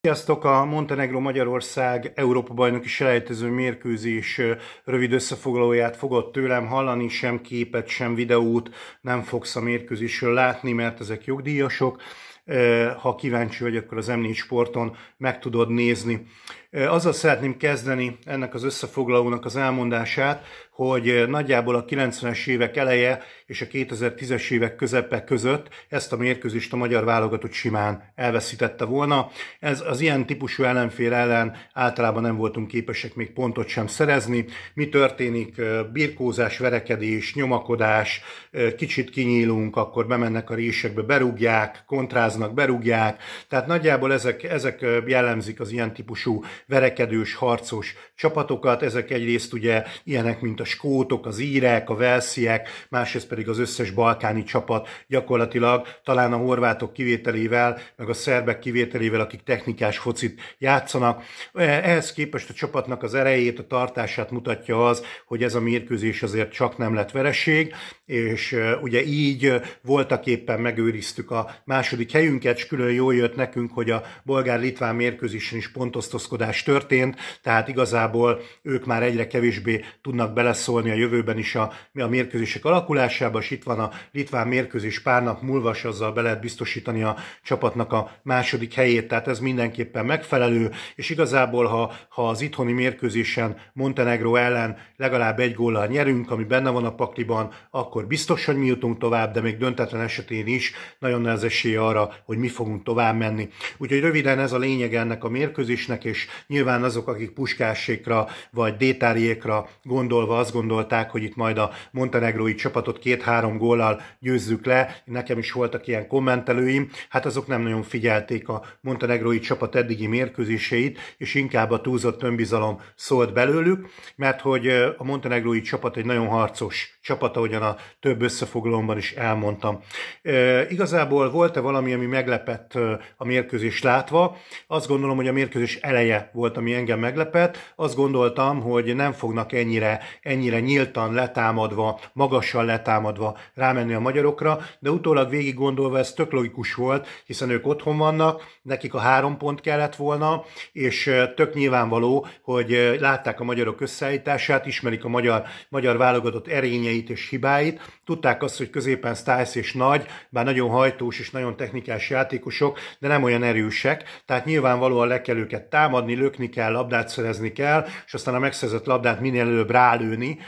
Sziasztok! A Montenegro-Magyarország Európa-bajnoki selejtező mérkőzés rövid összefoglalóját fogott tőlem hallani, sem képet, sem videót nem fogsz a mérkőzésről látni, mert ezek jogdíjasok. Ha kíváncsi vagy, akkor az M4 Sporton meg tudod nézni. Azzal szeretném kezdeni ennek az összefoglalónak az elmondását, hogy nagyjából a 90-es évek eleje és a 2010-es évek közepe között ezt a mérkőzést a magyar válogatott simán elveszítette volna. Ez az ilyen típusú ellenfél ellen általában nem voltunk képesek még pontot sem szerezni. Mi történik? Birkózás, verekedés, nyomakodás, kicsit kinyílunk, akkor bemennek a résekbe, berúgják, kontráznak, berúgják. Tehát nagyjából ezek, ezek jellemzik az ilyen típusú verekedős, harcos csapatokat. Ezek egyrészt ugye ilyenek, mint a skótok, az írek, a velsziek, másrészt pedig az összes balkáni csapat gyakorlatilag, talán a horvátok kivételével, meg a szerbek kivételével, akik technikás focit játszanak. Ehhez képest a csapatnak az erejét, a tartását mutatja az, hogy ez a mérkőzés azért csak nem lett vereség, és ugye így voltak éppen megőriztük a második helyünket, és külön jól jött nekünk, hogy a bolgár-litván mérkőzésen is pontosztoszkodás változás történt, tehát igazából ők már egyre kevésbé tudnak beleszólni a jövőben is a, a mérkőzések alakulásába, és itt van a litván mérkőzés pár nap múlva, és azzal be lehet biztosítani a csapatnak a második helyét, tehát ez mindenképpen megfelelő, és igazából, ha, ha az itthoni mérkőzésen Montenegro ellen legalább egy góllal nyerünk, ami benne van a pakliban, akkor biztos, hogy mi jutunk tovább, de még döntetlen esetén is nagyon nehez esély arra, hogy mi fogunk tovább menni. Úgyhogy röviden ez a lényeg ennek a mérkőzésnek, és Nyilván azok, akik puskásékra vagy détáriékra gondolva azt gondolták, hogy itt majd a montenegrói csapatot két-három góllal győzzük le, nekem is voltak ilyen kommentelőim, hát azok nem nagyon figyelték a montenegrói csapat eddigi mérkőzéseit, és inkább a túlzott önbizalom szólt belőlük, mert hogy a montenegrói csapat egy nagyon harcos csapat, ahogyan a több összefoglalomban is elmondtam. E, igazából volt-e valami, ami meglepett a mérkőzés látva? Azt gondolom, hogy a mérkőzés eleje volt, ami engem meglepett. Azt gondoltam, hogy nem fognak ennyire, ennyire nyíltan letámadva, magasan letámadva rámenni a magyarokra, de utólag végig gondolva ez tök logikus volt, hiszen ők otthon vannak, nekik a három pont kellett volna, és tök nyilvánvaló, hogy látták a magyarok összeállítását, ismerik a magyar, magyar válogatott erényeit és hibáit, tudták azt, hogy középen Stiles és Nagy, bár nagyon hajtós és nagyon technikás játékosok, de nem olyan erősek, tehát nyilvánvalóan le kell őket támadni, lökni kell, labdát szerezni kell, és aztán a megszerzett labdát minél előbb rálőni.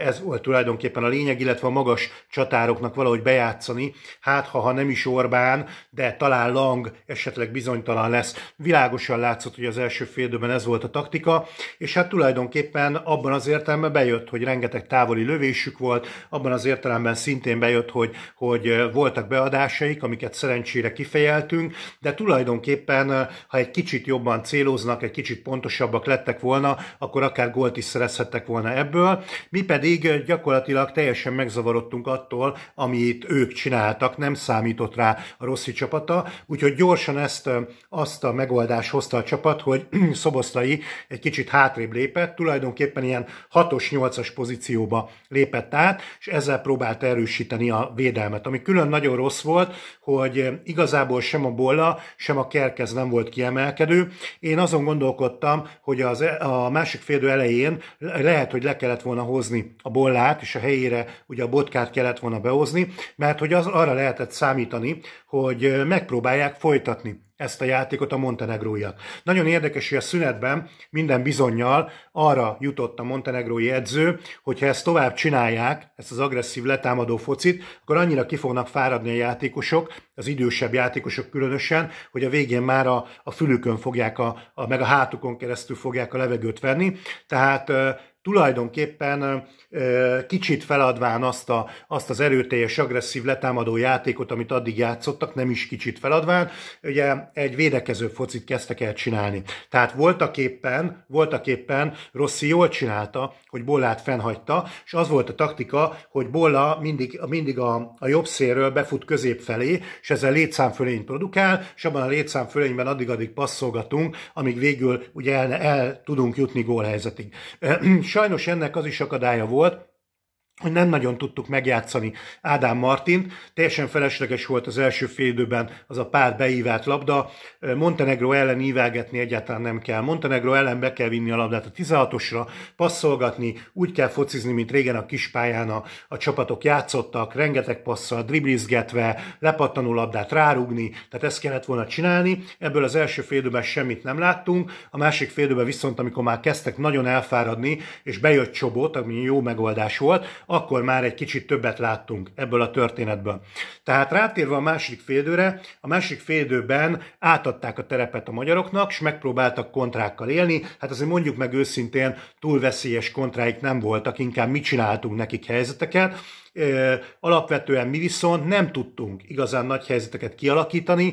Ez volt tulajdonképpen a lényeg, illetve a magas csatároknak valahogy bejátszani. Hát, ha, ha nem is Orbán, de talán Lang esetleg bizonytalan lesz. Világosan látszott, hogy az első félidőben ez volt a taktika, és hát tulajdonképpen abban az értelemben bejött, hogy rengeteg távoli lövésük volt, abban az értelemben szintén bejött, hogy, hogy voltak beadásaik, amiket szerencsére kifejeltünk, de tulajdonképpen, ha egy kicsit jobban céloznak, egy kicsit pontosabbak lettek volna, akkor akár gólt is szerezhettek volna ebből. Mi pedig eh, gyakorlatilag teljesen megzavarodtunk attól, amit ők csináltak, nem számított rá a Rossi csapata, úgyhogy gyorsan ezt eh, azt a megoldást hozta a csapat, hogy Szoboszlai egy kicsit hátrébb lépett, tulajdonképpen ilyen 6-8-as pozícióba lépett át, és ezzel próbált erősíteni a védelmet. Ami külön nagyon rossz volt, hogy eh, igazából sem a Bolla, sem a Kerkez nem volt kiemelkedő. Én azon gondolom, gondolkodtam, hogy az, e, a másik félidő elején lehet, hogy le kellett volna hozni a bollát, és a helyére ugye a botkát kellett volna behozni, mert hogy az arra lehetett számítani, hogy megpróbálják folytatni ezt a játékot a montenegróiak. Nagyon érdekes, hogy a szünetben minden bizonyal arra jutott a montenegrói edző, hogyha ezt tovább csinálják, ezt az agresszív letámadó focit, akkor annyira ki fognak fáradni a játékosok, az idősebb játékosok különösen, hogy a végén már a, a fülükön fogják, a, a, meg a hátukon keresztül fogják a levegőt venni. Tehát tulajdonképpen kicsit feladván azt, a, azt az erőteljes, agresszív, letámadó játékot, amit addig játszottak, nem is kicsit feladván, ugye egy védekező focit kezdtek el csinálni. Tehát voltak éppen, voltak éppen Rossi jól csinálta, hogy Bollát fennhagyta, és az volt a taktika, hogy Bolla mindig, mindig a, a jobb szélről befut közép felé, és ezzel létszámfölényt produkál, és abban a létszámfölényben addig-addig passzolgatunk, amíg végül ugye el, el tudunk jutni gólhelyzetig. sajnos ennek az is akadálya volt, hogy nem nagyon tudtuk megjátszani Ádám Martint. Teljesen felesleges volt az első fél időben az a pár beívált labda. Montenegro ellen ívelgetni egyáltalán nem kell. Montenegro ellen be kell vinni a labdát a 16-osra, passzolgatni, úgy kell focizni, mint régen a kispályán a, a csapatok játszottak, rengeteg passzal, driblizgetve, lepattanó labdát rárugni, tehát ezt kellett volna csinálni. Ebből az első fél időben semmit nem láttunk. A másik fél időben viszont, amikor már kezdtek nagyon elfáradni, és bejött Csobot, ami jó megoldás volt, akkor már egy kicsit többet láttunk ebből a történetből. Tehát rátérve a másik félidőre, a másik félidőben átadták a terepet a magyaroknak, és megpróbáltak kontrákkal élni. Hát azért mondjuk meg őszintén, túl veszélyes kontráik nem voltak, inkább mi csináltunk nekik helyzeteket. Alapvetően mi viszont nem tudtunk igazán nagy helyzeteket kialakítani,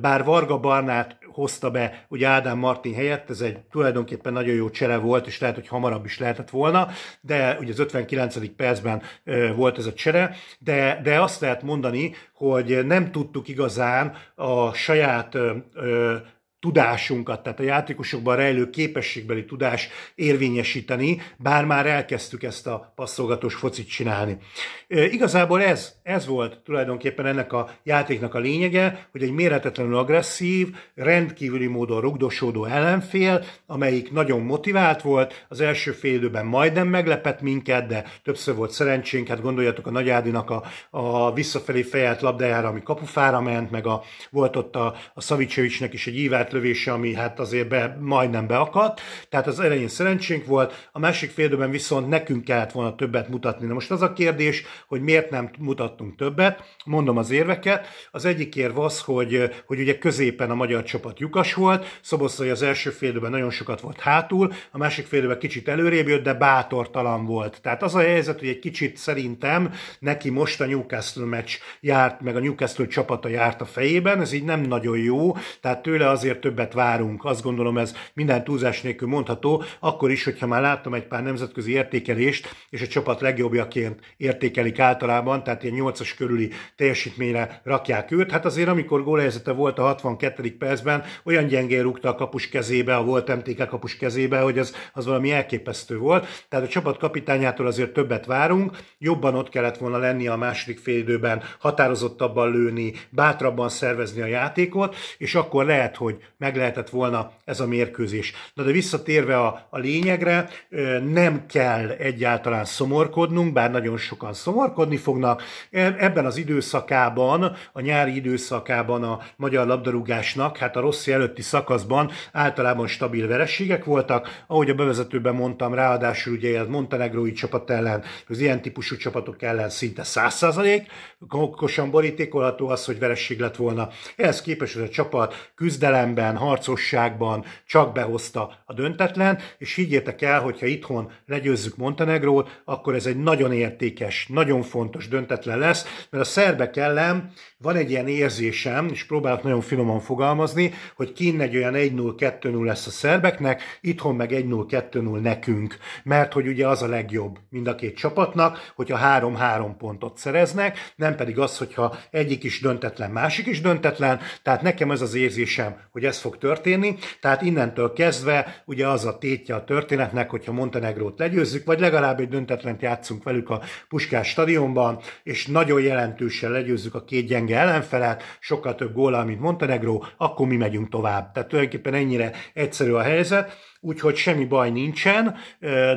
bár Varga Barnát hozta be ugye Ádám Martin helyett, ez egy tulajdonképpen nagyon jó csere volt, és lehet, hogy hamarabb is lehetett volna, de ugye az 59. percben volt ez a csere, de, de azt lehet mondani, hogy nem tudtuk igazán a saját ö, ö, tudásunkat, tehát a játékosokban rejlő képességbeli tudás érvényesíteni, bár már elkezdtük ezt a passzolgatós focit csinálni. E, igazából ez, ez volt tulajdonképpen ennek a játéknak a lényege, hogy egy méretetlenül agresszív, rendkívüli módon rugdosódó ellenfél, amelyik nagyon motivált volt, az első fél időben majdnem meglepett minket, de többször volt szerencsénk, hát gondoljatok a Nagyádinak a, a visszafelé fejelt labdájára, ami kapufára ment, meg a, volt ott a, a Szavicsevicsnek is egy ívelt lövése, ami hát azért be, majdnem beakadt, tehát az elején szerencsénk volt, a másik félidőben viszont nekünk kellett volna többet mutatni. Na most az a kérdés, hogy miért nem mutattunk többet, mondom az érveket. Az egyik érv az, hogy, hogy ugye középen a magyar csapat lyukas volt, Szoboszlai az első félidőben nagyon sokat volt hátul, a másik félidőben kicsit előrébb jött, de bátortalan volt. Tehát az a helyzet, hogy egy kicsit szerintem neki most a Newcastle meccs járt, meg a Newcastle csapata járt a fejében, ez így nem nagyon jó, tehát tőle azért többet várunk. Azt gondolom ez minden túlzás nélkül mondható, akkor is, hogyha már láttam egy pár nemzetközi értékelést, és a csapat legjobbjaként értékelik általában, tehát ilyen 8-as körüli teljesítményre rakják őt. Hát azért, amikor gólhelyzete volt a 62. percben, olyan gyengén rúgta a kapus kezébe, a volt MTK kapus kezébe, hogy az, az valami elképesztő volt. Tehát a csapat kapitányától azért többet várunk, jobban ott kellett volna lenni a második félidőben, határozottabban lőni, bátrabban szervezni a játékot, és akkor lehet, hogy meg lehetett volna ez a mérkőzés. Na de visszatérve a, a lényegre, nem kell egyáltalán szomorkodnunk, bár nagyon sokan szomorkodni fognak. E, ebben az időszakában, a nyári időszakában a magyar labdarúgásnak, hát a rossz előtti szakaszban általában stabil vereségek voltak, ahogy a bevezetőben mondtam, ráadásul ugye a montenegrói csapat ellen, az ilyen típusú csapatok ellen szinte 100% okosan borítékolható az, hogy vereség lett volna. Ehhez képest ez a csapat küzdelemben ellen harcosságban csak behozta a döntetlen, és higgyétek el, hogyha itthon legyőzzük Montenegrót, akkor ez egy nagyon értékes, nagyon fontos döntetlen lesz, mert a szerbek ellen van egy ilyen érzésem, és próbálok nagyon finoman fogalmazni, hogy kinn egy olyan 1-0-2-0 lesz a szerbeknek, itthon meg 1-0-2-0 nekünk, mert hogy ugye az a legjobb mind a két csapatnak, hogyha 3-3 pontot szereznek, nem pedig az, hogyha egyik is döntetlen, másik is döntetlen, tehát nekem ez az érzésem, hogy ez fog történni, tehát innentől kezdve ugye az a tétje a történetnek, hogyha Montenegrót legyőzzük, vagy legalább egy döntetlent játszunk velük a Puskás stadionban, és nagyon jelentősen legyőzzük a két gyenge ellenfelet, sokkal több góla, mint Montenegró, akkor mi megyünk tovább. Tehát tulajdonképpen ennyire egyszerű a helyzet úgyhogy semmi baj nincsen.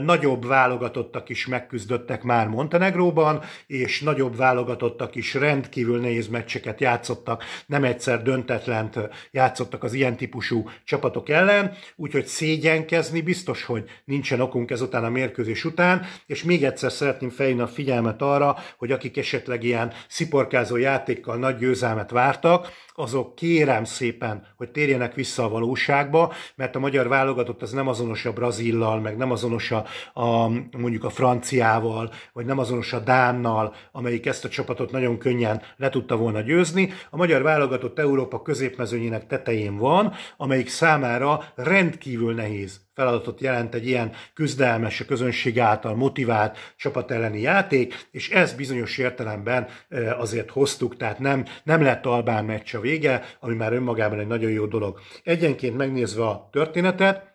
Nagyobb válogatottak is megküzdöttek már Montenegróban, és nagyobb válogatottak is rendkívül nehéz meccseket játszottak, nem egyszer döntetlent játszottak az ilyen típusú csapatok ellen, úgyhogy szégyenkezni biztos, hogy nincsen okunk ezután a mérkőzés után, és még egyszer szeretném felhívni a figyelmet arra, hogy akik esetleg ilyen sziporkázó játékkal nagy győzelmet vártak, azok kérem szépen, hogy térjenek vissza a valóságba, mert a magyar válogatott az nem azonos a brazillal, meg nem azonos a, a mondjuk a franciával, vagy nem azonos a dánnal, amelyik ezt a csapatot nagyon könnyen le tudta volna győzni. A magyar válogatott Európa középmezőnyének tetején van, amelyik számára rendkívül nehéz feladatot jelent egy ilyen küzdelmes, a közönség által motivált csapat elleni játék, és ez bizonyos értelemben e, azért hoztuk, tehát nem, nem lett Albán meccs a vége, ami már önmagában egy nagyon jó dolog. Egyenként megnézve a történetet,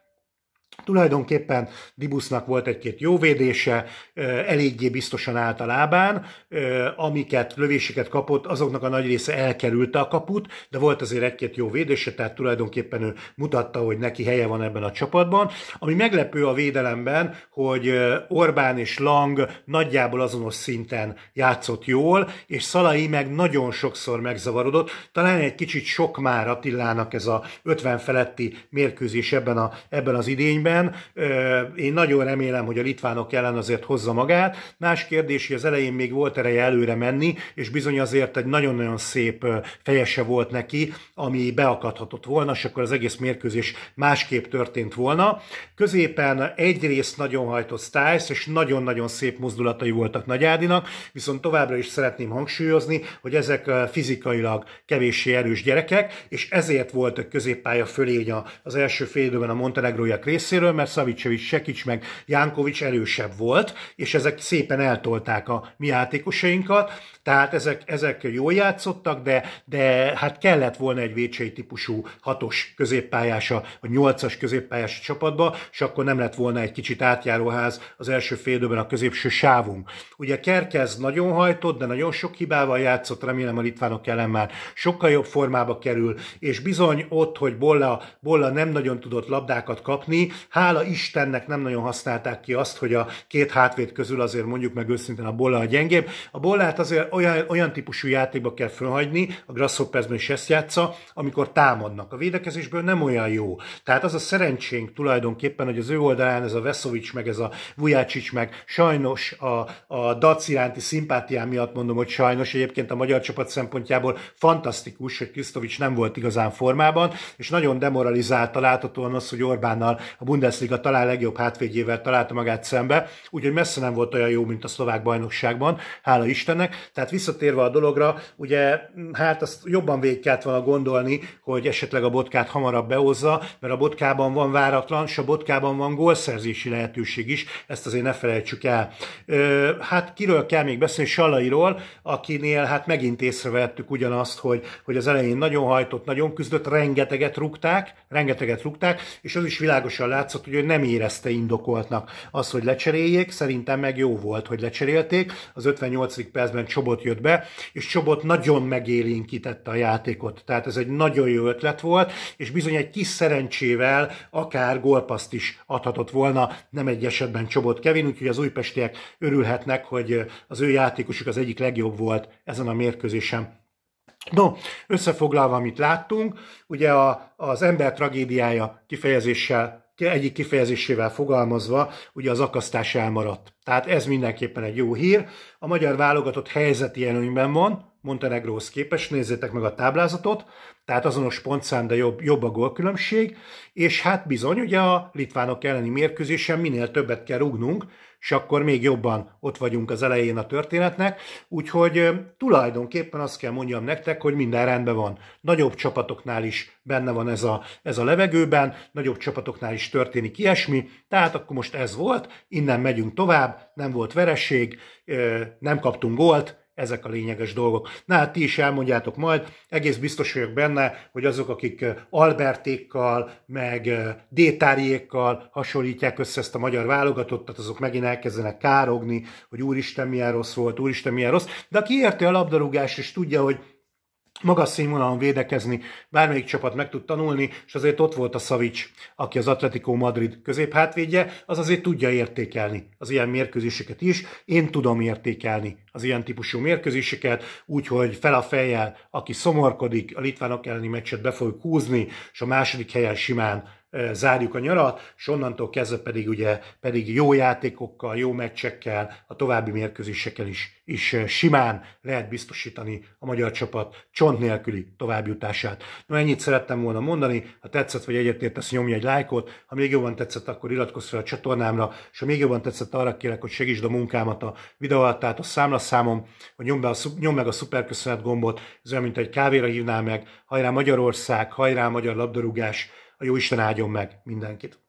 Tulajdonképpen Dibusznak volt egy-két jó védése, eléggé biztosan állt a lábán, amiket, lövéseket kapott, azoknak a nagy része elkerülte a kaput, de volt azért egy-két jó védése, tehát tulajdonképpen ő mutatta, hogy neki helye van ebben a csapatban. Ami meglepő a védelemben, hogy Orbán és Lang nagyjából azonos szinten játszott jól, és Szalai meg nagyon sokszor megzavarodott, talán egy kicsit sok már Attilának ez a 50 feletti mérkőzés ebben, a, ebben az idényben, ügyben. Én nagyon remélem, hogy a litvánok ellen azért hozza magát. Más kérdés, hogy az elején még volt ereje előre menni, és bizony azért egy nagyon-nagyon szép fejese volt neki, ami beakadhatott volna, és akkor az egész mérkőzés másképp történt volna. Középen egyrészt nagyon hajtott Stiles, és nagyon-nagyon szép mozdulatai voltak Nagyádinak, viszont továbbra is szeretném hangsúlyozni, hogy ezek fizikailag kevéssé erős gyerekek, és ezért voltak középpálya fölény az első fél időben a Montenegróiak részéről, részéről, mert Szavicevic, Sekics meg jánkovics erősebb volt, és ezek szépen eltolták a mi játékosainkat, tehát ezek, ezek jól játszottak, de, de hát kellett volna egy vécsei típusú hatos középpályása, vagy nyolcas középpályás csapatba, és akkor nem lett volna egy kicsit átjáróház az első fél a középső sávunk. Ugye Kerkez nagyon hajtott, de nagyon sok hibával játszott, remélem a litvánok ellen már sokkal jobb formába kerül, és bizony ott, hogy Bolla, Bolla nem nagyon tudott labdákat kapni, Hála Istennek nem nagyon használták ki azt, hogy a két hátvét közül azért mondjuk meg őszintén a Bolla a gyengébb. A Bollát azért olyan, olyan típusú játékba kell fölhagyni, a Grasshoppersben is ezt játsza, amikor támadnak. A védekezésből nem olyan jó. Tehát az a szerencsénk tulajdonképpen, hogy az ő oldalán ez a Veszovics, meg ez a Vujácsics, meg sajnos a, a Dac iránti szimpátiám miatt mondom, hogy sajnos egyébként a magyar csapat szempontjából fantasztikus, hogy Krisztovics nem volt igazán formában, és nagyon demoralizálta láthatóan az, hogy Orbánnal a Bundesliga talán legjobb hátvédjével találta magát szembe, úgyhogy messze nem volt olyan jó, mint a szlovák bajnokságban, hála Istennek. Tehát visszatérve a dologra, ugye hm, hát azt jobban kellett volna gondolni, hogy esetleg a botkát hamarabb behozza, mert a botkában van váratlan, és a botkában van gólszerzési lehetőség is, ezt azért ne felejtsük el. Ö, hát kiről kell még beszélni? Salairól, akinél hát megint észrevettük ugyanazt, hogy, hogy az elején nagyon hajtott, nagyon küzdött, rengeteget rúgták, rengeteget rúgták, és az is világosan látszott, hogy ő nem érezte indokoltnak az, hogy lecseréljék, szerintem meg jó volt, hogy lecserélték. Az 58. percben Csobot jött be, és Csobot nagyon megélénkítette a játékot. Tehát ez egy nagyon jó ötlet volt, és bizony egy kis szerencsével akár gólpaszt is adhatott volna, nem egy esetben Csobot Kevin, úgyhogy az újpestiek örülhetnek, hogy az ő játékosuk az egyik legjobb volt ezen a mérkőzésen. No, összefoglalva, amit láttunk, ugye a, az ember tragédiája kifejezéssel egyik kifejezésével fogalmazva, ugye az akasztás elmaradt. Tehát ez mindenképpen egy jó hír. A magyar válogatott helyzeti előnyben van, Montenegróhoz képes nézzétek meg a táblázatot, tehát azonos pontszám, de jobb, jobb a gólkülönbség, és hát bizony, ugye a litvánok elleni mérkőzésen minél többet kell rugnunk, és akkor még jobban ott vagyunk az elején a történetnek. Úgyhogy tulajdonképpen azt kell mondjam nektek, hogy minden rendben van. Nagyobb csapatoknál is benne van ez a, ez a levegőben, nagyobb csapatoknál is történik ilyesmi, tehát akkor most ez volt, innen megyünk tovább, nem volt vereség, nem kaptunk gólt, ezek a lényeges dolgok. Na hát ti is elmondjátok majd, egész biztos vagyok benne, hogy azok, akik eh, Albertékkal, meg eh, Détáriékkal hasonlítják össze ezt a magyar válogatottat, azok megint elkezdenek károgni, hogy úristen milyen rossz volt, úristen milyen rossz. De aki érti a labdarúgást és tudja, hogy magas színvonalon védekezni bármelyik csapat meg tud tanulni, és azért ott volt a Savic, aki az Atletico Madrid középhátvédje, az azért tudja értékelni az ilyen mérkőzéseket is. Én tudom értékelni az ilyen típusú mérkőzéseket, úgyhogy fel a fejjel, aki szomorkodik, a litvánok elleni meccset be fogjuk húzni, és a második helyen simán zárjuk a nyarat, és onnantól kezdve pedig ugye pedig jó játékokkal, jó meccsekkel, a további mérkőzésekkel is, is simán lehet biztosítani a magyar csapat csont nélküli továbbjutását. No, ennyit szerettem volna mondani, ha tetszett vagy egyetértesz, nyomj egy lájkot, ha még jobban tetszett, akkor iratkozz fel a csatornámra, és ha még jobban tetszett, arra kérek, hogy segítsd a munkámat a videó alatt, tehát a számlaszámom, hogy nyomd, be a, nyomd meg a szuperköszönet gombot, ez olyan, mint egy kávéra hívnál meg, hajrá Magyarország, hajrá magyar labdarúgás, a jó Isten áldjon meg mindenkit.